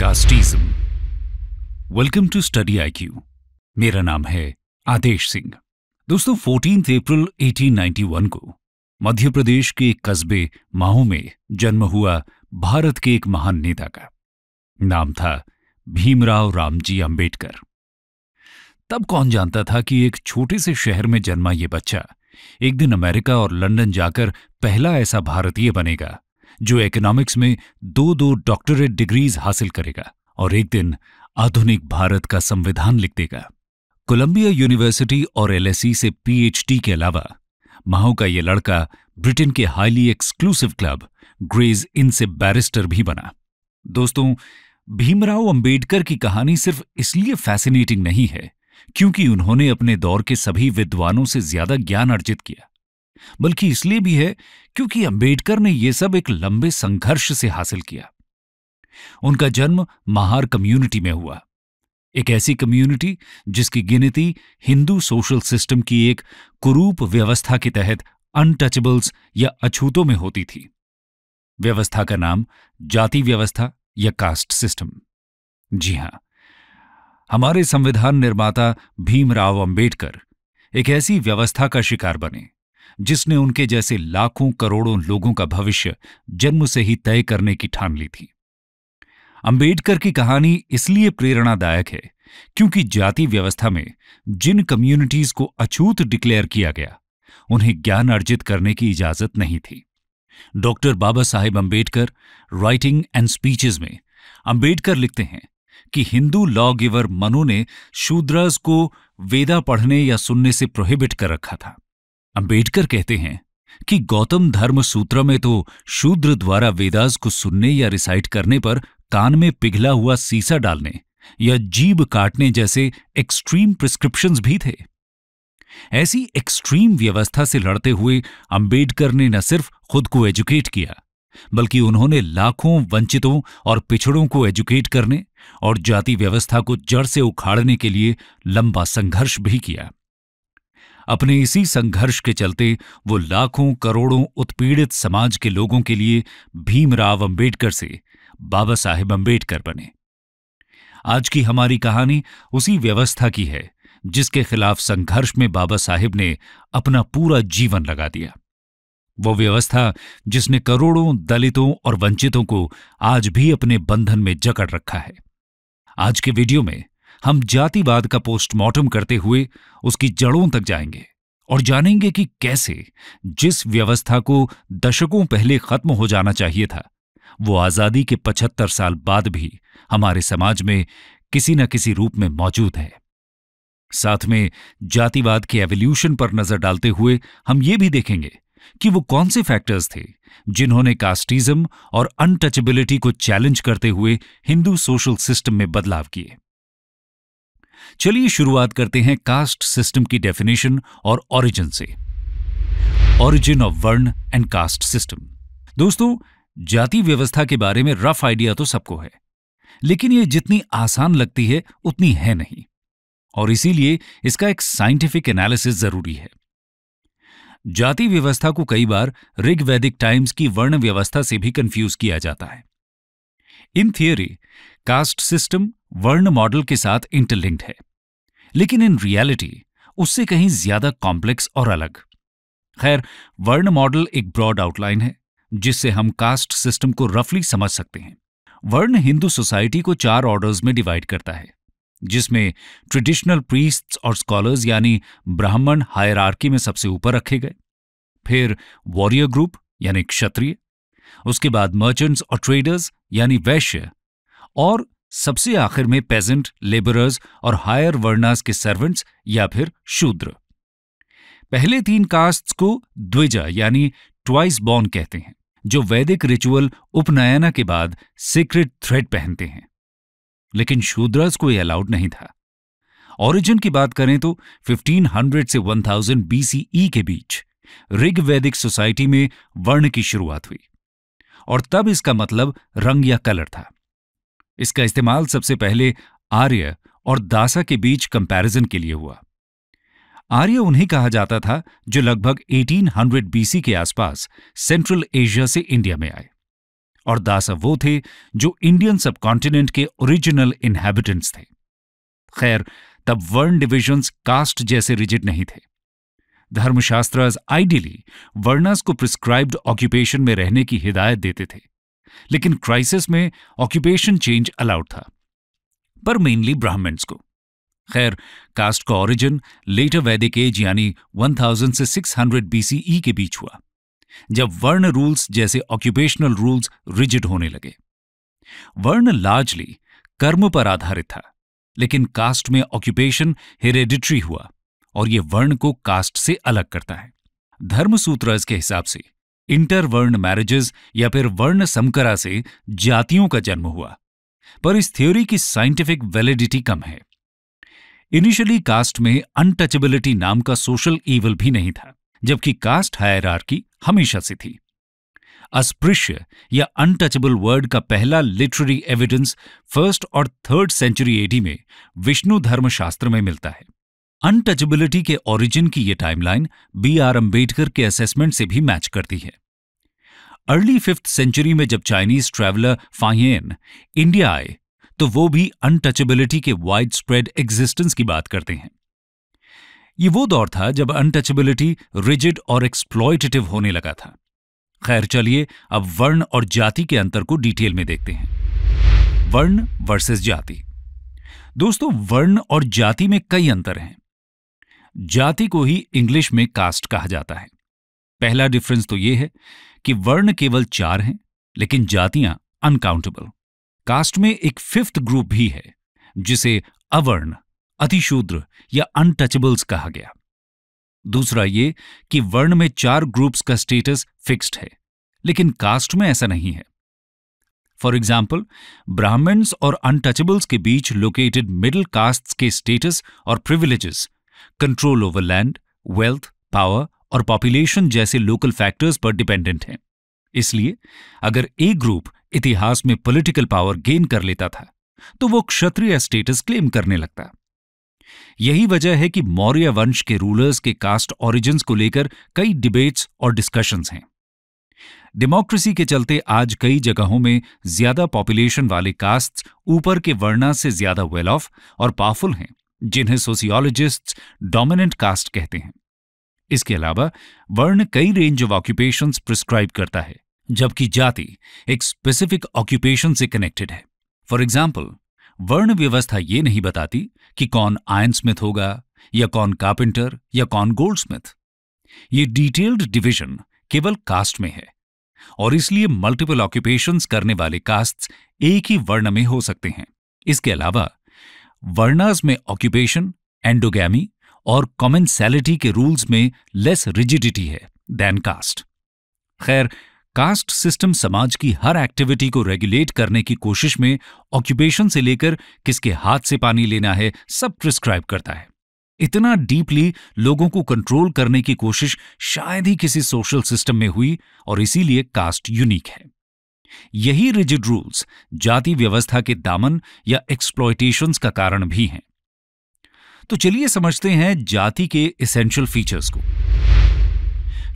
casteism welcome to study IQ मेरा नाम है आदेश सिंह दोस्तों फोर्टीन अप्रैल 1891 को मध्य प्रदेश के एक कस्बे माहू में जन्म हुआ भारत के एक महान नेता का नाम था भीमराव रामजी अंबेडकर तब कौन जानता था कि एक छोटे से शहर में जन्मा ये बच्चा एक दिन अमेरिका और लंदन जाकर पहला ऐसा भारतीय बनेगा जो इकोनॉमिक्स में दो दो डॉक्टरेट डिग्रीज हासिल करेगा और एक दिन आधुनिक भारत का संविधान लिख देगा कोलंबिया यूनिवर्सिटी और एलएसई e से पीएचडी के अलावा माहौ का यह लड़का ब्रिटेन के highly exclusive club Gray's Inn से बैरिस्टर भी बना दोस्तों भीमराव अंबेडकर की कहानी सिर्फ इसलिए फैसिनेटिंग नहीं है क्योंकि उन्होंने अपने दौर के सभी विद्वानों से ज्यादा ज्ञान अर्जित किया बल्कि इसलिए भी है क्योंकि अंबेडकर ने यह सब एक लंबे संघर्ष से हासिल किया उनका जन्म महार कम्युनिटी में हुआ एक ऐसी कम्युनिटी जिसकी गिनती हिंदू सोशल सिस्टम की एक कुरूप व्यवस्था के तहत अनटचेबल्स या अछूतों में होती थी व्यवस्था का नाम जाति व्यवस्था या कास्ट सिस्टम जी हां हमारे संविधान निर्माता भीमराव अंबेडकर एक ऐसी व्यवस्था का शिकार बने जिसने उनके जैसे लाखों करोड़ों लोगों का भविष्य जन्म से ही तय करने की ठान ली थी अंबेडकर की कहानी इसलिए प्रेरणादायक है क्योंकि जाति व्यवस्था में जिन कम्युनिटीज को अछूत डिक्लेयर किया गया उन्हें ज्ञान अर्जित करने की इजाजत नहीं थी doctor Baba Saheb Ambedkar writing and speeches में अंबेडकर लिखते हैं कि हिंदू लॉ गिवर मनु ने शूद्रज को वेदा पढ़ने या सुनने से प्रोहिबिट कर रखा था अंबेडकर कहते हैं कि गौतम धर्म सूत्र में तो शूद्र द्वारा वेदास को सुनने या रिसाइट करने पर कान में पिघला हुआ सीसा डालने या जीभ काटने जैसे एक्सट्रीम प्रिस्क्रिप्शंस भी थे ऐसी एक्सट्रीम व्यवस्था से लड़ते हुए अंबेडकर ने न सिर्फ खुद को एजुकेट किया बल्कि उन्होंने लाखों वंचितों और पिछड़ों को एजुकेट करने और जाति व्यवस्था को जड़ से उखाड़ने के लिए लंबा संघर्ष भी किया अपने इसी संघर्ष के चलते वो लाखों करोड़ों उत्पीड़ित समाज के लोगों के लिए भीमराव अंबेडकर से बाबा साहेब अंबेडकर बने आज की हमारी कहानी उसी व्यवस्था की है जिसके खिलाफ संघर्ष में बाबा साहेब ने अपना पूरा जीवन लगा दिया वो व्यवस्था जिसने करोड़ों दलितों और वंचितों को आज भी अपने बंधन में जकड़ रखा है आज के वीडियो में हम जातिवाद का पोस्टमार्टम करते हुए उसकी जड़ों तक जाएंगे और जानेंगे कि कैसे जिस व्यवस्था को दशकों पहले खत्म हो जाना चाहिए था वो आजादी के पचहत्तर साल बाद भी हमारे समाज में किसी न किसी रूप में मौजूद है साथ में जातिवाद के एवोल्यूशन पर नजर डालते हुए हम ये भी देखेंगे कि वो कौन से फैक्टर्स थे जिन्होंने कास्टिज्म और अनटचेबिलिटी को चैलेंज करते हुए हिंदू सोशल सिस्टम में बदलाव किए चलिए शुरुआत करते हैं कास्ट सिस्टम की डेफिनेशन और ओरिजिन से origin of varna and caste system दोस्तों जाति व्यवस्था के बारे में रफ आइडिया तो सबको है लेकिन यह जितनी आसान लगती है उतनी है नहीं और इसीलिए इसका एक साइंटिफिक एनालिसिस जरूरी है जाति व्यवस्था को कई बार ऋग्वैदिक टाइम्स की वर्ण व्यवस्था से भी कंफ्यूज किया जाता है in theory caste system varna model के साथ इंटरलिंक्ड है लेकिन इन रियलिटी उससे कहीं ज्यादा कॉम्प्लेक्स और अलग खैर वर्ण मॉडल एक ब्रॉड आउटलाइन है जिससे हम कास्ट सिस्टम को रफली समझ सकते हैं वर्ण हिंदू सोसाइटी को चार ऑर्डर्स में डिवाइड करता है जिसमें ट्रेडिशनल प्रीस्ट्स और स्कॉलर्स यानी ब्राह्मण हायरार्की में सबसे ऊपर रखे गए फिर वॉरियर ग्रुप यानी क्षत्रिय उसके बाद मर्चेंट्स और ट्रेडर्स यानी वैश्य और सबसे आखिर में पेजेंट लेबरर्स और हायर वर्नास के सर्वेंट्स या फिर शूद्र पहले तीन कास्ट्स को द्विजा यानी ट्वाइस बॉर्न कहते हैं जो वैदिक रिचुअल उपनयना के बाद सीक्रेट थ्रेड पहनते हैं लेकिन शूद्रस को यह अलाउड नहीं था ओरिजिन की बात करें तो 1500 से 1000 बीसीई e के बीच ऋग वैदिक सोसाइटी में वर्ण की शुरुआत हुई और तब इसका मतलब रंग या कलर था इसका इस्तेमाल सबसे पहले आर्य और दासा के बीच कंपैरिजन के लिए हुआ आर्य उन्हें कहा जाता था जो लगभग 1800 बीसी के आसपास सेंट्रल एशिया से इंडिया में आए और दासा वो थे जो इंडियन सबकॉन्टिनेंट के ओरिजिनल इनहेबिटेंट्स थे खैर तब वर्ण डिविजन्स कास्ट जैसे रिजिड नहीं थे धर्मशास्त्र आइडियली वर्णास को प्रिस्क्राइब्ड ऑक्यूपेशन में रहने की हिदायत देते थे लेकिन क्राइसिस में ऑक्यूपेशन चेंज अलाउड था पर मेनली ब्राह्मण्स को खैर कास्ट का ओरिजिन लेटर वैदिक एज यानी 1000 से 600 बीसीई के बीच हुआ जब वर्ण रूल्स जैसे ऑक्यूपेशनल रूल्स रिजिड होने लगे वर्ण लार्जली कर्म पर आधारित था लेकिन कास्ट में ऑक्यूपेशन हेरेडिट्री हुआ और ये वर्ण को कास्ट से अलग करता है धर्मसूत्र के हिसाब से इंटरवर्ण मैरिजेस या फिर वर्ण समकरा से जातियों का जन्म हुआ पर इस थ्योरी की साइंटिफिक वैलिडिटी कम है इनिशियली कास्ट में अनटचेबिलिटी नाम का सोशल ईवल भी नहीं था जबकि कास्ट की हमेशा से थी अस्पृश्य या अनटचेबल वर्ड का पहला लिटरेरी एविडेंस फर्स्ट और थर्ड सेंचुरी एडी में विष्णु धर्मशास्त्र में मिलता है अनटचेबिलिटी के ओरिजिन की यह टाइमलाइन बी आर अम्बेडकर के असेसमेंट से भी मैच करती है अर्ली फिफ्थ सेंचुरी में जब चाइनीज ट्रैवलर फाइन इंडिया आए तो वो भी अनटचेबिलिटी के वाइड स्प्रेड एग्जिस्टेंस की बात करते हैं ये वो दौर था जब अनटचेबिलिटी रिजिड और एक्सप्लॉयटेटिव होने लगा था खैर चलिए अब वर्ण और जाति के अंतर को डिटेल में देखते हैं वर्ण वर्सेस जाति दोस्तों वर्ण और जाति में कई अंतर हैं जाति को ही इंग्लिश में कास्ट कहा जाता है पहला डिफरेंस तो यह है कि वर्ण केवल चार हैं लेकिन जातियां अनकाउंटेबल कास्ट में एक फिफ्थ ग्रुप भी है जिसे अवर्ण अतिशूद्र या अनटचेबल्स कहा गया दूसरा ये कि वर्ण में चार ग्रुप्स का स्टेटस फिक्स्ड है लेकिन कास्ट में ऐसा नहीं है फॉर एग्जाम्पल ब्राह्मण्स और अनटचेबल्स के बीच लोकेटेड मिडिल कास्ट के स्टेटस और privileges control over land wealth power और पॉपुलेशन जैसे लोकल फैक्टर्स पर डिपेंडेंट हैं इसलिए अगर एक ग्रुप इतिहास में पॉलिटिकल पावर गेन कर लेता था तो वो क्षत्रिय स्टेटस क्लेम करने लगता यही वजह है कि मौर्य वंश के रूलर्स के कास्ट ऑरिजिन को लेकर कई डिबेट्स और डिस्कशंस हैं डेमोक्रेसी के चलते आज कई जगहों में ज्यादा पॉपुलेशन वाले कास्ट ऊपर के वर्णा से ज्यादा वेल ऑफ और पावरफुल हैं जिन्हें सोशियोलॉजिस्ट्स डोमिनेंट कास्ट कहते हैं इसके अलावा वर्ण कई रेंज ऑफ ऑक्यूपेशन प्रिस्क्राइब करता है जबकि जाति एक स्पेसिफिक ऑक्यूपेशन से कनेक्टेड है फॉर एग्जाम्पल वर्ण व्यवस्था ये नहीं बताती कि कौन आयन स्मिथ होगा या कौन कार्पेंटर या कौन गोल्ड स्मिथ ये डिटेल्ड डिविजन केवल कास्ट में है और इसलिए मल्टीपल ऑक्यूपेशन करने वाले कास्ट एक ही वर्ण में हो सकते हैं इसके अलावा वर्नास में ऑक्यूपेशन एंडोगैमी और कॉमेंसैलिटी के रूल्स में लेस रिजिडिटी है देन कास्ट खैर कास्ट सिस्टम समाज की हर एक्टिविटी को रेगुलेट करने की कोशिश में ऑक्यूपेशन से लेकर किसके हाथ से पानी लेना है सब प्रिस्क्राइब करता है इतना डीपली लोगों को कंट्रोल करने की कोशिश शायद ही किसी सोशल सिस्टम में हुई और इसीलिए कास्ट यूनिक है यही रिजिड रूल्स जाति व्यवस्था के दामन या एक्सप्लॉयटेशन का कारण भी हैं तो चलिए समझते हैं जाति के इसेंशियल फीचर्स को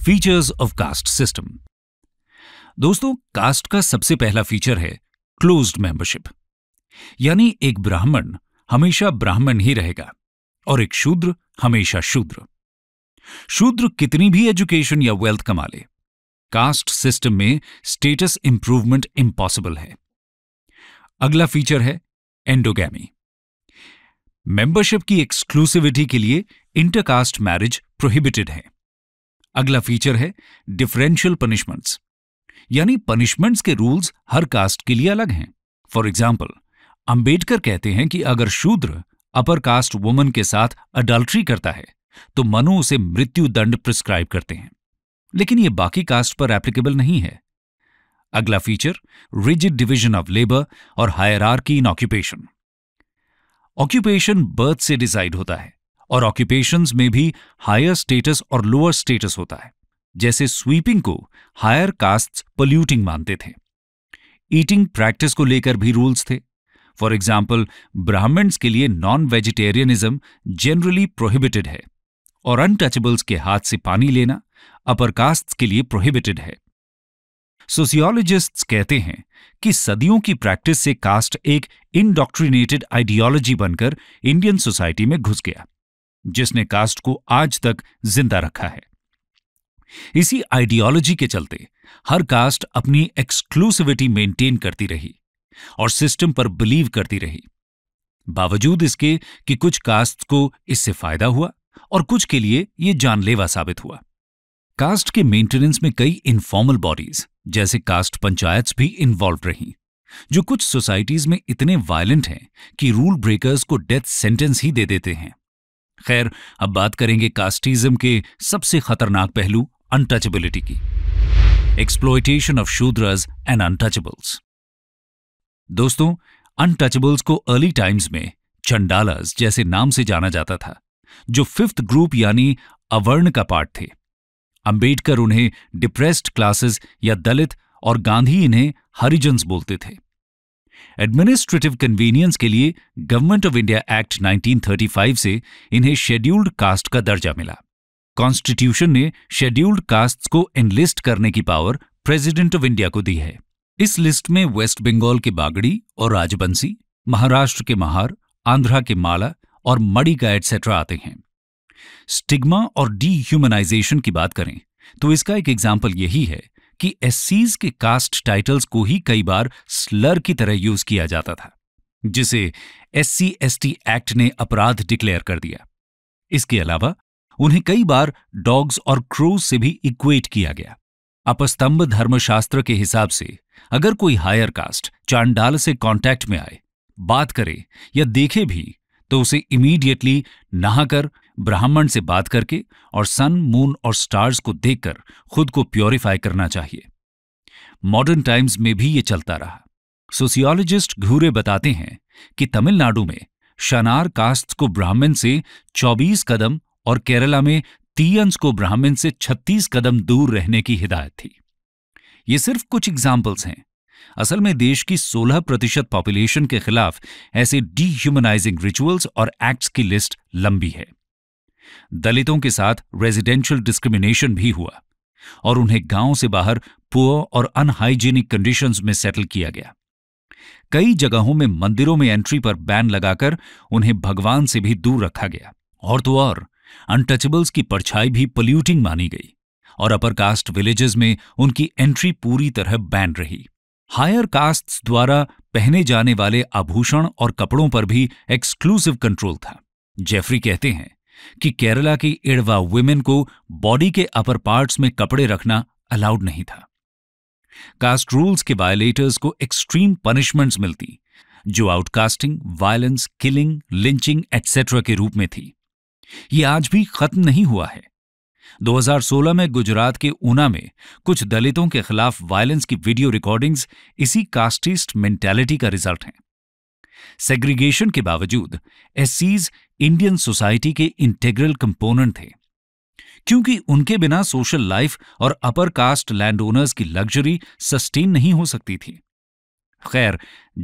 फीचर्स ऑफ कास्ट सिस्टम दोस्तों कास्ट का सबसे पहला फीचर है क्लोज्ड मेंबरशिप यानी एक ब्राह्मण हमेशा ब्राह्मण ही रहेगा और एक शूद्र हमेशा शूद्र शूद्र कितनी भी एजुकेशन या वेल्थ कमा ले कास्ट सिस्टम में स्टेटस इंप्रूवमेंट इंपॉसिबल है अगला फीचर है एंडोगैमी मेंबरशिप की एक्सक्लूसिविटी के लिए इंटरकास्ट मैरिज प्रोहिबिटेड है अगला फीचर है डिफरेंशियल पनिशमेंट्स यानी पनिशमेंट्स के रूल्स हर कास्ट के लिए अलग हैं फॉर एग्जाम्पल अंबेडकर कहते हैं कि अगर शूद्र अपर कास्ट वुमन के साथ अडल्ट्री करता है तो मनु उसे मृत्यु दंड प्रिस्क्राइब करते हैं लेकिन ये बाकी कास्ट पर एप्लीकेबल नहीं है अगला feature rigid division of labour और की इन ऑक्यूपेशन ऑक्यूपेशन बर्थ से डिसाइड होता है और ऑक्यूपेशंस में भी हायर स्टेटस और लोअर स्टेटस होता है जैसे स्वीपिंग को हायर कास्ट पोल्यूटिंग मानते थे ईटिंग प्रैक्टिस को लेकर भी रूल्स थे फॉर एग्जाम्पल ब्राह्मण्स के लिए नॉन वेजिटेरियनिज्म जनरली प्रोहिबिटेड है और अनटचेबल्स के हाथ से पानी लेना अपर कास्ट के लिए प्रोहिबिटेड है सोशियोलॉजिस्ट्स कहते हैं कि सदियों की प्रैक्टिस से कास्ट एक इनडॉक्ट्रिनेटेड आइडियोलॉजी बनकर इंडियन सोसाइटी में घुस गया जिसने कास्ट को आज तक जिंदा रखा है इसी आइडियोलॉजी के चलते हर कास्ट अपनी एक्सक्लूसिविटी मेंटेन करती रही और सिस्टम पर बिलीव करती रही बावजूद इसके कि कुछ कास्ट को इससे फायदा हुआ और कुछ के लिए ये जानलेवा साबित हुआ कास्ट के मेंटेनेंस में कई इनफॉर्मल बॉडीज जैसे कास्ट पंचायत भी इन्वॉल्व रहीं जो कुछ सोसाइटीज में इतने वायलेंट हैं कि रूल ब्रेकर्स को डेथ सेंटेंस ही दे देते हैं खैर अब बात करेंगे कास्टिज्म के सबसे खतरनाक पहलू अनटचेबिलिटी की exploitation of Shudras and untouchables दोस्तों अनटचेबल्स को अर्ली टाइम्स में चंडालस जैसे नाम से जाना जाता था जो फिफ्थ ग्रुप यानी अवर्ण का पार्ट थे अंबेडकर उन्हें डिप्रेस्ड क्लासेस या दलित और गांधी इन्हें हरिजन्स बोलते थे एडमिनिस्ट्रेटिव कन्वीनियंस के लिए गवर्नमेंट ऑफ इंडिया एक्ट 1935 से इन्हें शेड्यूल्ड कास्ट का दर्जा मिला कॉन्स्टिट्यूशन ने शेड्यूल्ड कास्ट्स को एनलिस्ट करने की पावर प्रेसिडेंट ऑफ इंडिया को दी है इस लिस्ट में वेस्ट बंगाल के बागड़ी और राजबंसी महाराष्ट्र के महार आंध्रा के माला और का एटसेट्रा आते हैं स्टिग्मा और डीह्यूमनाइजेशन की बात करें तो इसका एक एग्जाम्पल यही है कि एससीज के कास्ट टाइटल्स को ही कई बार स्लर की तरह यूज किया जाता था जिसे एस सी एक्ट ने अपराध डिक्लेयर कर दिया इसके अलावा उन्हें कई बार डॉग्स और क्रोज से भी इक्वेट किया गया अपस्तंभ धर्मशास्त्र के हिसाब से अगर कोई हायर कास्ट चांडाल से कांटेक्ट में आए बात करे या देखे भी तो उसे इमीडिएटली नहाकर ब्राह्मण से बात करके और सन मून और स्टार्स को देखकर खुद को प्योरीफाई करना चाहिए मॉडर्न टाइम्स में भी ये चलता रहा सोशियोलॉजिस्ट घूरे बताते हैं कि तमिलनाडु में शनार कास्ट को ब्राह्मण से 24 कदम और केरला में तीयंस को ब्राह्मण से 36 कदम दूर रहने की हिदायत थी ये सिर्फ कुछ एग्जाम्पल्स हैं असल में देश की 16 प्रतिशत पॉपुलेशन के खिलाफ ऐसे डीह्यूमनाइजिंग रिचुअल्स और एक्ट्स की लिस्ट लंबी है दलितों के साथ रेजिडेंशियल डिस्क्रिमिनेशन भी हुआ और उन्हें गांव से बाहर पुअर और अनहाइजीनिक कंडीशंस में सेटल किया गया कई जगहों में मंदिरों में एंट्री पर बैन लगाकर उन्हें भगवान से भी दूर रखा गया और तो और अनटचेबल्स की परछाई भी पोल्यूटिंग मानी गई और अपर कास्ट विलेजेस में उनकी एंट्री पूरी तरह बैन रही हायर कास्ट द्वारा पहने जाने वाले आभूषण और कपड़ों पर भी एक्सक्लूसिव कंट्रोल था जेफरी कहते हैं कि केरला की इड़वा वुमेन को बॉडी के अपर पार्ट्स में कपड़े रखना अलाउड नहीं था कास्ट रूल्स के वायलेटर्स को एक्सट्रीम पनिशमेंट्स मिलती जो outcasting violence killing lynching etcetera के रूप में थी ये आज भी खत्म नहीं हुआ है 2016 में गुजरात के ऊना में कुछ दलितों के खिलाफ वायलेंस की वीडियो रिकॉर्डिंग्स इसी कास्टिस्ट मेंटेलिटी का रिजल्ट हैं सेग्रीगेशन के बावजूद एससीज इंडियन सोसाइटी के इंटेग्रल कंपोनेंट थे क्योंकि उनके बिना सोशल लाइफ और अपर कास्ट लैंड ओनर्स की लग्जरी सस्टेन नहीं हो सकती थी खैर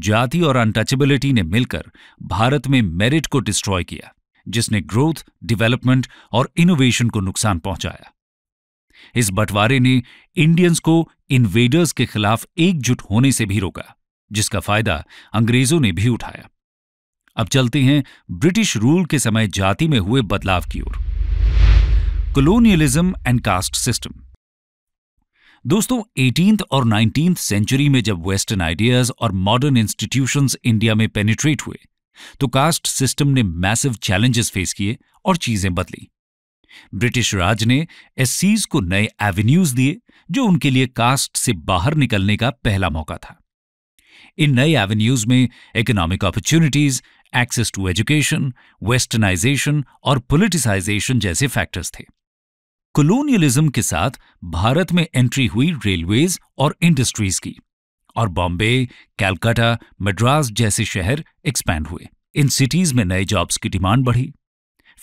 जाति और अनटचेबिलिटी ने मिलकर भारत में मेरिट को डिस्ट्रॉय किया जिसने ग्रोथ डेवलपमेंट और इनोवेशन को नुकसान पहुंचाया इस बंटवारे ने इंडियंस को इन्वेडर्स के खिलाफ एकजुट होने से भी रोका जिसका फायदा अंग्रेजों ने भी उठाया अब चलते हैं ब्रिटिश रूल के समय जाति में हुए बदलाव की ओर कॉलोनियलिज्म एंड कास्ट सिस्टम दोस्तों एटीन और नाइनटीन सेंचुरी में जब वेस्टर्न आइडियाज और मॉडर्न इंस्टीट्यूशंस इंडिया में पेनिट्रेट हुए तो कास्ट सिस्टम ने मैसिव चैलेंजेस फेस किए और चीजें बदली ब्रिटिश राज ने एससीज को नए एवेन्यूज दिए जो उनके लिए कास्ट से बाहर निकलने का पहला मौका था इन नए एवेन्यूज में economic opportunities access to education westernisation और पोलिटिसाइजेशन जैसे फैक्टर्स थे कॉलोनियलिज्म के साथ भारत में एंट्री हुई रेलवेज और इंडस्ट्रीज की और बॉम्बे कैलकाटा मद्रास जैसे शहर एक्सपैंड हुए इन सिटीज में नए जॉब्स की डिमांड बढ़ी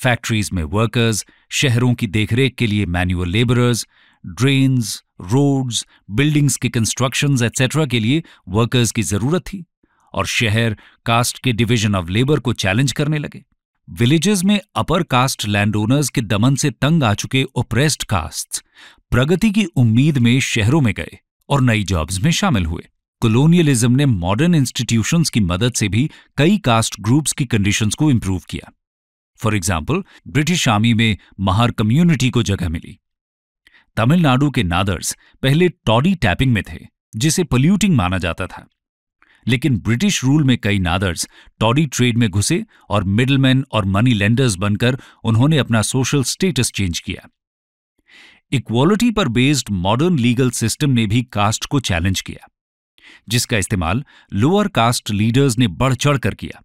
फैक्ट्रीज में वर्कर्स शहरों की देखरेख के लिए manual labourers drains roads buildings के कंस्ट्रक्शन एक्सेट्रा के लिए वर्कर्स की जरूरत थी और शहर कास्ट के डिवीजन ऑफ लेबर को चैलेंज करने लगे विलेजेस में अपर कास्ट लैंड ओनर्स के दमन से तंग आ चुके ओप्रेस्ड कास्ट प्रगति की उम्मीद में शहरों में गए और नई जॉब्स में शामिल हुए कॉलोनियलिज्म ने मॉडर्न इंस्टीट्यूशंस की मदद से भी कई कास्ट ग्रुप्स की कंडीशंस को इम्प्रूव किया फॉर एग्जाम्पल ब्रिटिश आर्मी में महार कम्युनिटी को जगह मिली तमिलनाडु के नादर्स पहले टॉडी टैपिंग में थे जिसे पोल्यूटिंग माना जाता था लेकिन ब्रिटिश रूल में कई नादर्स टॉडी ट्रेड में घुसे और मिडलमैन और मनी लेंडर्स बनकर उन्होंने अपना सोशल स्टेटस चेंज किया इक्वालिटी पर बेस्ड मॉडर्न लीगल सिस्टम ने भी कास्ट को चैलेंज किया जिसका इस्तेमाल लोअर कास्ट लीडर्स ने बढ़ चढ़ कर किया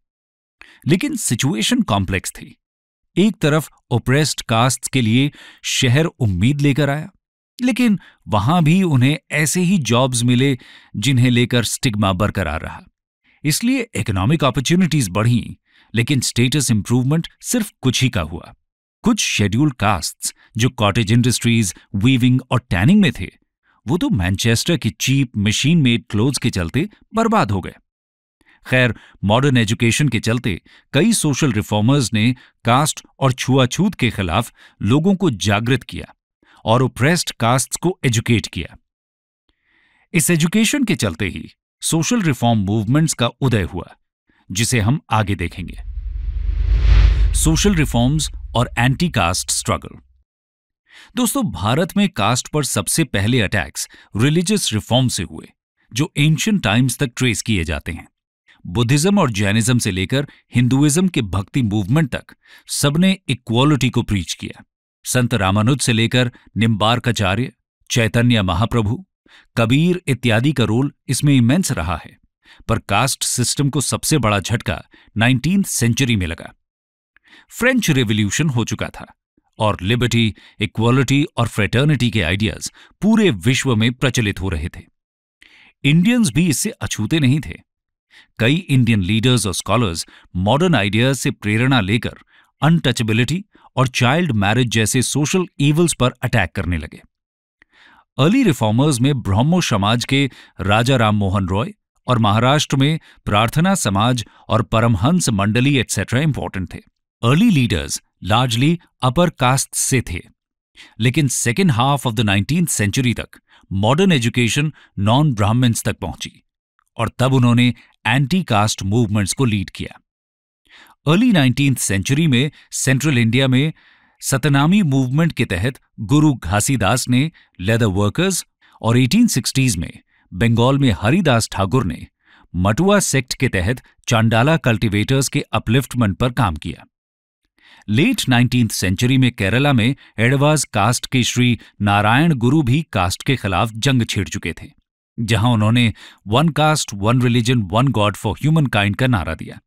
लेकिन सिचुएशन कॉम्प्लेक्स थी एक तरफ ओप्रेस्ड कास्ट के लिए शहर उम्मीद लेकर आया लेकिन वहां भी उन्हें ऐसे ही जॉब्स मिले जिन्हें लेकर स्टिग्मा बरकरार रहा इसलिए इकोनॉमिक अपॉर्चुनिटीज बढ़ी लेकिन स्टेटस इंप्रूवमेंट सिर्फ कुछ ही का हुआ कुछ शेड्यूल्ड कास्ट्स जो कॉटेज इंडस्ट्रीज वीविंग और टैनिंग में थे वो तो मैनचेस्टर की चीप मशीन मेड क्लोथ के चलते बर्बाद हो गए खैर मॉडर्न एजुकेशन के चलते कई सोशल रिफॉर्मर्स ने कास्ट और छुआछूत के खिलाफ लोगों को जागृत किया और ओप्रेस्ड कास्ट को एजुकेट किया इस एजुकेशन के चलते ही सोशल रिफॉर्म मूवमेंट्स का उदय हुआ जिसे हम आगे देखेंगे सोशल रिफॉर्म्स और एंटी कास्ट स्ट्रगल दोस्तों भारत में कास्ट पर सबसे पहले अटैक्स रिलीजियस रिफॉर्म से हुए जो एंशियंट टाइम्स तक ट्रेस किए जाते हैं बुद्धिज्म और जैनिज्म से लेकर हिंदुइज्म के भक्ति मूवमेंट तक सबने इक्वालिटी को प्रीच किया संत रामानुज से लेकर निम्बार्काचार्य चैतन्य महाप्रभु कबीर इत्यादि का रोल इसमें इमेंस रहा है पर कास्ट सिस्टम को सबसे बड़ा झटका नाइनटीन सेंचुरी में लगा फ्रेंच रेवोल्यूशन हो चुका था और लिबर्टी इक्वालिटी और फ्रेटर्निटी के आइडियाज पूरे विश्व में प्रचलित हो रहे थे इंडियंस भी इससे अछूते नहीं थे कई इंडियन लीडर्स और स्कॉलर्स मॉडर्न आइडियाज से प्रेरणा लेकर अनटचेबिलिटी और चाइल्ड मैरिज जैसे सोशल इवल्स पर अटैक करने लगे अर्ली रिफॉर्मर्स में ब्रह्मो समाज के राजा राम मोहन रॉय और महाराष्ट्र में प्रार्थना समाज और परमहंस मंडली एट्सेट्रा इंपॉर्टेंट थे early leaders largely upper caste से थे लेकिन second half of the nineteen century तक मॉडर्न एजुकेशन नॉन ब्राह्मण्स तक पहुंची और तब उन्होंने एंटी कास्ट मूवमेंट्स को लीड किया अर्ली नाइनटीन सेंचुरी में सेंट्रल इंडिया में सतनामी मूवमेंट के तहत गुरु घासीदास ने लेदर वर्कर्स और एटीन में बंगाल में हरिदास ठाकुर ने मटुआ सेक्ट के तहत चांडाला कल्टीवेटर्स के अपलिफ्टमेंट पर काम किया लेट नाइनटीन सेंचुरी में केरला में एडवाज कास्ट के श्री नारायण गुरु भी कास्ट के खिलाफ जंग छेड़ चुके थे जहां उन्होंने one caste one religion one god for humankind का नारा दिया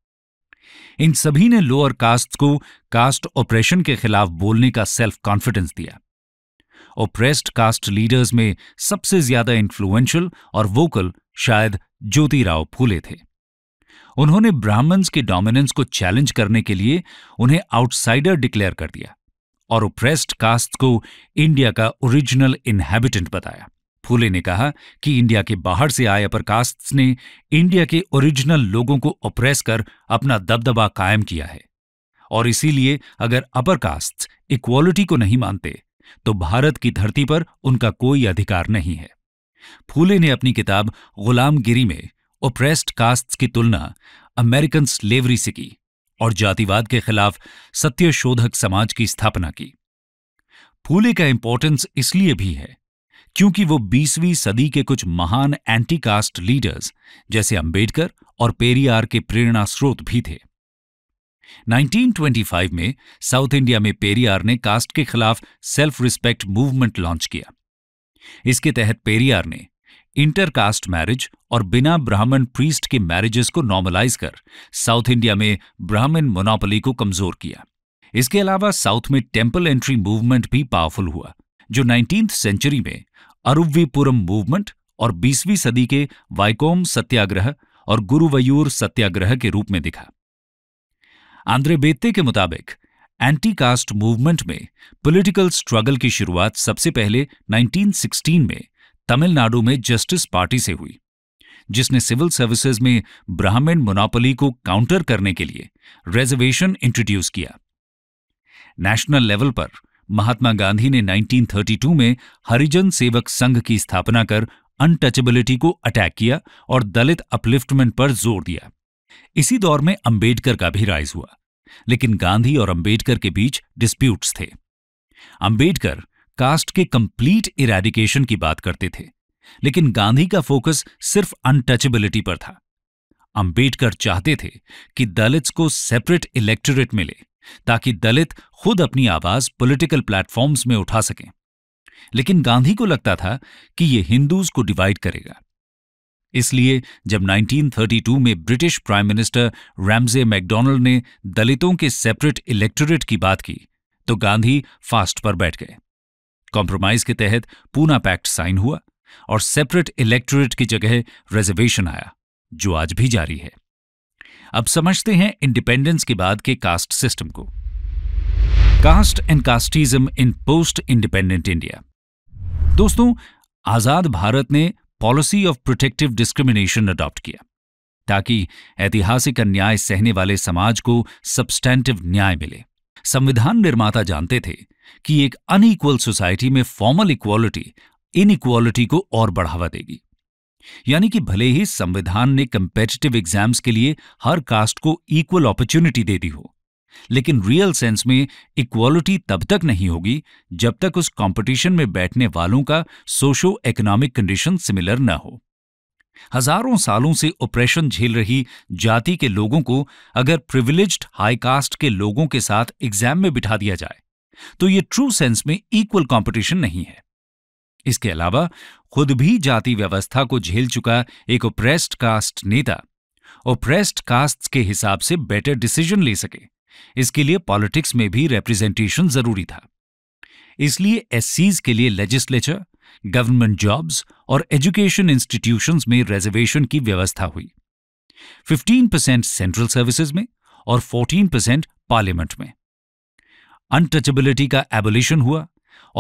इन सभी ने लोअर कास्ट को कास्ट ऑपरेशन के खिलाफ बोलने का सेल्फ कॉन्फिडेंस दिया ओप्रेस्ड कास्ट लीडर्स में सबसे ज्यादा इन्फ्लुएंशियल और वोकल शायद ज्योतिराव फूले थे उन्होंने ब्राह्मण्स के डोमिनेंस को चैलेंज करने के लिए उन्हें आउटसाइडर डिक्लेयर कर दिया और ओप्रेस्ड कास्ट को इंडिया का ओरिजिनल इनहैबिटेंट बताया फूले ने कहा कि इंडिया के बाहर से आए अपर कास्ट्स ने इंडिया के ओरिजिनल लोगों को ओप्रेस कर अपना दबदबा कायम किया है और इसीलिए अगर अपर कास्ट इक्वालिटी को नहीं मानते तो भारत की धरती पर उनका कोई अधिकार नहीं है फूले ने अपनी किताब गुलामगिरी में ओप्रेस्ड कास्ट्स की तुलना अमेरिकन स्लेवरी से की और जातिवाद के खिलाफ सत्यशोधक समाज की स्थापना की फूले का इंपॉर्टेंस इसलिए भी है क्योंकि वो 20वीं सदी के कुछ महान एंटी कास्ट लीडर्स जैसे अंबेडकर और पेरियार के प्रेरणा स्रोत भी थे 1925 में साउथ इंडिया में पेरियार ने कास्ट के खिलाफ सेल्फ रिस्पेक्ट मूवमेंट लॉन्च किया इसके तहत पेरियार ने इंटरकास्ट मैरिज और बिना ब्राह्मण प्रीस्ट के मैरिजेस को नॉर्मलाइज कर साउथ इंडिया में ब्राह्मण मोनोपोली को कमजोर किया इसके अलावा साउथ में टेम्पल एंट्री मूवमेंट भी पावरफुल हुआ जो नाइनटीन्थ सेंचुरी में अरुवीपुरम मूवमेंट और बीसवीं सदी के वाइकोम सत्याग्रह और गुरुवयूर सत्याग्रह के रूप में दिखा आंद्रे बेत्ते के मुताबिक एंटी कास्ट मूवमेंट में पॉलिटिकल स्ट्रगल की शुरुआत सबसे पहले 1916 में तमिलनाडु में जस्टिस पार्टी से हुई जिसने सिविल सर्विसेज में ब्राह्मण मोनोपोली को काउंटर करने के लिए रेजर्वेशन इंट्रोड्यूस किया नेशनल लेवल पर महात्मा गांधी ने 1932 में हरिजन सेवक संघ की स्थापना कर अनटचेबिलिटी को अटैक किया और दलित अपलिफ्टमेंट पर जोर दिया इसी दौर में अंबेडकर का भी राइज हुआ लेकिन गांधी और अंबेडकर के बीच डिस्प्यूट्स थे अंबेडकर कास्ट के कंप्लीट इरेडिकेशन की बात करते थे लेकिन गांधी का फोकस सिर्फ अनटचेबिलिटी पर था अंबेडकर चाहते थे कि दलित्स को सेपरेट इलेक्टोरेट मिले ताकि दलित खुद अपनी आवाज पॉलिटिकल प्लेटफॉर्म्स में उठा सकें लेकिन गांधी को लगता था कि यह हिंदूज को डिवाइड करेगा इसलिए जब 1932 में British prime minister Ramsay MacDonald ने दलितों के सेपरेट इलेक्टोरेट की बात की तो गांधी फास्ट पर बैठ गए कॉम्प्रोमाइज के तहत पूना पैक्ट साइन हुआ और सेपरेट इलेक्टोरेट की जगह रिजर्वेशन आया जो आज भी जारी है अब समझते हैं इंडिपेंडेंस के बाद के कास्ट सिस्टम को caste and casteism in post independent India दोस्तों आजाद भारत ने policy of protective discrimination adopt किया ताकि ऐतिहासिक अन्याय सहने वाले समाज को सब्सटैंटिव न्याय मिले संविधान निर्माता जानते थे कि एक अनइक्वल सोसाइटी में फॉर्मल इक्वालिटी इनइक्वालिटी को और बढ़ावा देगी यानी कि भले ही संविधान ने कंपेटिटिव एग्जाम्स के लिए हर कास्ट को इक्वल अपॉर्चुनिटी दे दी हो लेकिन रियल सेंस में इक्वालिटी तब तक नहीं होगी जब तक उस कंपटीशन में बैठने वालों का सोशो इकोनॉमिक कंडीशन सिमिलर न हो हजारों सालों से ऑपरेशन झेल रही जाति के लोगों को अगर प्रिविलेज्ड हाई कास्ट के लोगों के साथ एग्जाम में बिठा दिया जाए तो ये ट्रू सेंस में इक्वल कंपटीशन नहीं है इसके अलावा खुद भी जाति व्यवस्था को झेल चुका एक ओप्रेस्ड कास्ट नेता ओप्रेस्ड कास्ट के हिसाब से बेटर डिसीजन ले सके इसके लिए पॉलिटिक्स में भी रिप्रेजेंटेशन जरूरी था इसलिए एससीज के लिए लेजिस्लेचर गवर्नमेंट जॉब्स और एजुकेशन इंस्टीट्यूशंस में रिजर्वेशन की व्यवस्था हुई 15 परसेंट सेंट्रल सर्विसेज में और 14 परसेंट पार्लियामेंट में अनटचेबिलिटी का एबोलिशन हुआ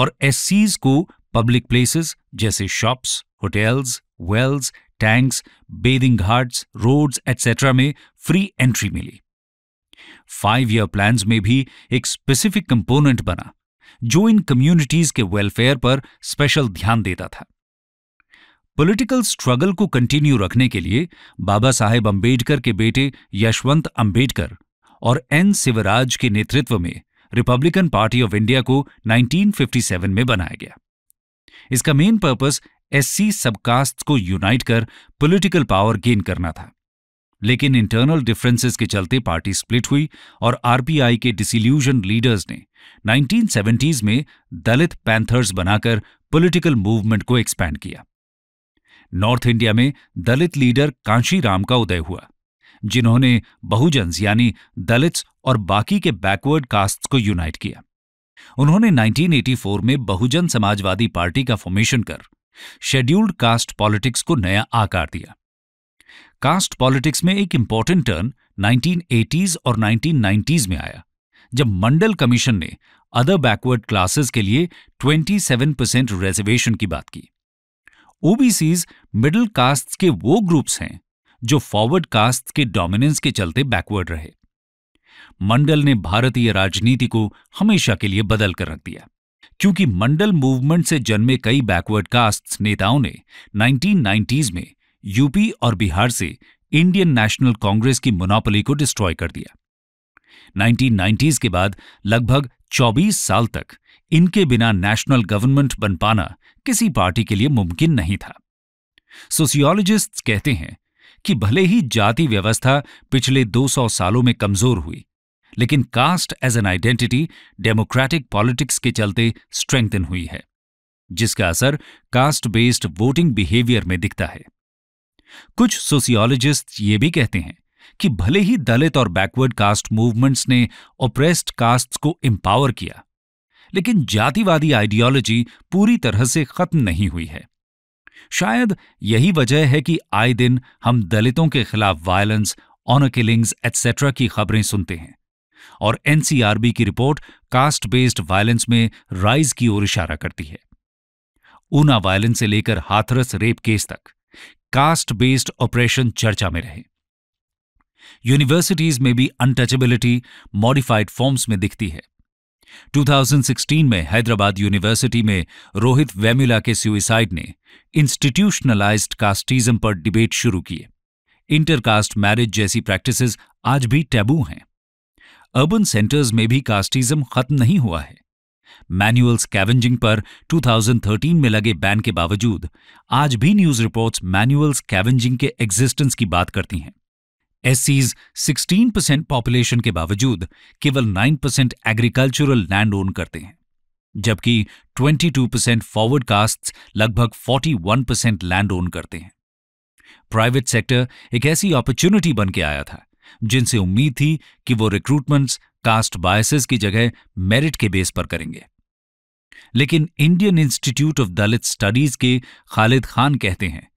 और एस को पब्लिक प्लेसेस जैसे shops hotels wells tanks bathing ghats roads etcetera में फ्री एंट्री मिली फाइव ईयर प्लान में भी एक स्पेसिफिक कंपोनेंट बना जो इन कम्युनिटीज के वेलफेयर पर स्पेशल ध्यान देता था पॉलिटिकल स्ट्रगल को कंटिन्यू रखने के लिए बाबा साहेब अंबेडकर के बेटे यशवंत अंबेडकर और एन शिवराज के नेतृत्व में रिपब्लिकन पार्टी ऑफ इंडिया को 1957 में बनाया गया इसका मेन पर्पस एससी सबकास्ट को यूनाइट कर पॉलिटिकल पावर गेन करना था लेकिन इंटरनल डिफरेंसेस के चलते पार्टी स्प्लिट हुई और आरपीआई के डिसिल्यूजन लीडर्स ने 1970s में दलित पैंथर्स बनाकर पॉलिटिकल मूवमेंट को एक्सपैंड किया नॉर्थ इंडिया में दलित लीडर कांशी राम का उदय हुआ जिन्होंने बहुजन्स यानी दलित्स और बाकी के बैकवर्ड कास्ट को यूनाइट किया उन्होंने 1984 में बहुजन समाजवादी पार्टी का फॉर्मेशन कर शेड्यूल्ड कास्ट पॉलिटिक्स को नया आकार दिया कास्ट पॉलिटिक्स में एक इंपॉर्टेंट टर्न 1980s और 1990s में आया जब मंडल कमीशन ने अदर बैकवर्ड क्लासेस के लिए 27 परसेंट रिजर्वेशन की बात की ओबीसीज मिडिल कास्ट के वो ग्रुप्स हैं जो फॉरवर्ड कास्ट के डोमिनेंस के चलते बैकवर्ड रहे मंडल ने भारतीय राजनीति को हमेशा के लिए बदल कर रख दिया क्योंकि मंडल मूवमेंट से जन्मे कई बैकवर्ड कास्ट नेताओं ने 1990s में यूपी और बिहार से इंडियन नेशनल कांग्रेस की मोनोपोली को डिस्ट्रॉय कर दिया 1990s के बाद लगभग 24 साल तक इनके बिना नेशनल गवर्नमेंट बन पाना किसी पार्टी के लिए मुमकिन नहीं था सोशियोलॉजिस्ट्स कहते हैं कि भले ही जाति व्यवस्था पिछले 200 सालों में कमजोर हुई लेकिन caste as an identity democratic politics के चलते स्ट्रेंथन हुई है जिसका असर कास्ट बेस्ड वोटिंग बिहेवियर में दिखता है कुछ सोशियोलॉजिस्ट ये भी कहते हैं कि भले ही दलित और बैकवर्ड कास्ट मूवमेंट्स ने ओप्रेस्ड कास्ट को एम्पावर किया लेकिन जातिवादी आइडियोलॉजी पूरी तरह से खत्म नहीं हुई है शायद यही वजह है कि आए दिन हम दलितों के खिलाफ वायलेंस ऑनर किलिंग्स एटसेट्रा की खबरें सुनते हैं और एनसीआरबी की रिपोर्ट कास्ट बेस्ड वायलेंस में राइज की ओर इशारा करती है ऊना वायलेंस से लेकर हाथरस रेप केस तक कास्ट बेस्ड ऑपरेशन चर्चा में रहे यूनिवर्सिटीज में भी अनटचेबिलिटी मॉडिफाइड फॉर्म्स में दिखती है 2016 में हैदराबाद यूनिवर्सिटी में रोहित वेम्युला के सुइसाइड ने इंस्टीट्यूशनलाइज्ड कास्टिज्म पर डिबेट शुरू किए इंटरकास्ट मैरिज जैसी प्रैक्टिसेस आज भी टैबू हैं अर्बन सेंटर्स में भी कास्टिज्म खत्म नहीं हुआ है मैनुअल स्कैवेंजिंग पर 2013 में लगे बैन के बावजूद आज भी न्यूज रिपोर्ट्स मैनुअल स्कैवेंजिंग के एग्जिस्टेंस की बात करती हैं एससीज 16 परसेंट पॉपुलेशन के बावजूद केवल 9 परसेंट एग्रीकल्चरल लैंड ओन करते हैं जबकि 22 परसेंट फॉरवर्ड कास्ट लगभग 41 परसेंट लैंड ओन करते हैं प्राइवेट सेक्टर एक ऐसी अपॉर्चुनिटी बन के आया था जिनसे उम्मीद थी कि वो रिक्रूटमेंट्स कास्ट बायसेस की जगह मेरिट के बेस पर करेंगे लेकिन Indian institute of Dalit studies के खालिद खान कहते हैं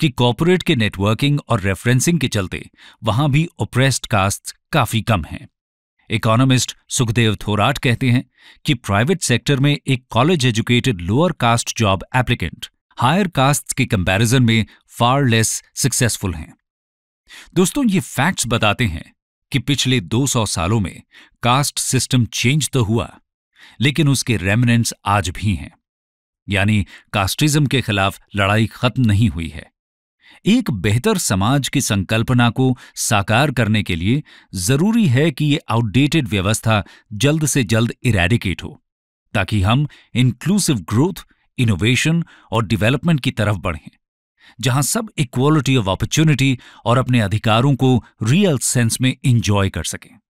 कि कॉरपोरेट के नेटवर्किंग और रेफरेंसिंग के चलते वहां भी ओप्रेस्ड कास्ट काफी कम हैं इकोनॉमिस्ट सुखदेव थोराट कहते हैं कि प्राइवेट सेक्टर में एक college educated lower caste job applicant higher caste के कंपैरिजन में फार लेस सक्सेसफुल हैं दोस्तों ये फैक्ट्स बताते हैं कि पिछले 200 सालों में कास्ट सिस्टम चेंज तो हुआ लेकिन उसके रेमिनेंट्स आज भी हैं यानी कास्टिज़्म के खिलाफ लड़ाई खत्म नहीं हुई है एक बेहतर समाज की संकल्पना को साकार करने के लिए जरूरी है कि ये आउटडेटेड व्यवस्था जल्द से जल्द इरेडिकेट हो ताकि हम इंक्लूसिव ग्रोथ इनोवेशन और डेवलपमेंट की तरफ बढ़ें जहां सब इक्वालिटी ऑफ अपॉर्चुनिटी और अपने अधिकारों को रियल सेंस में इंजॉय कर सकें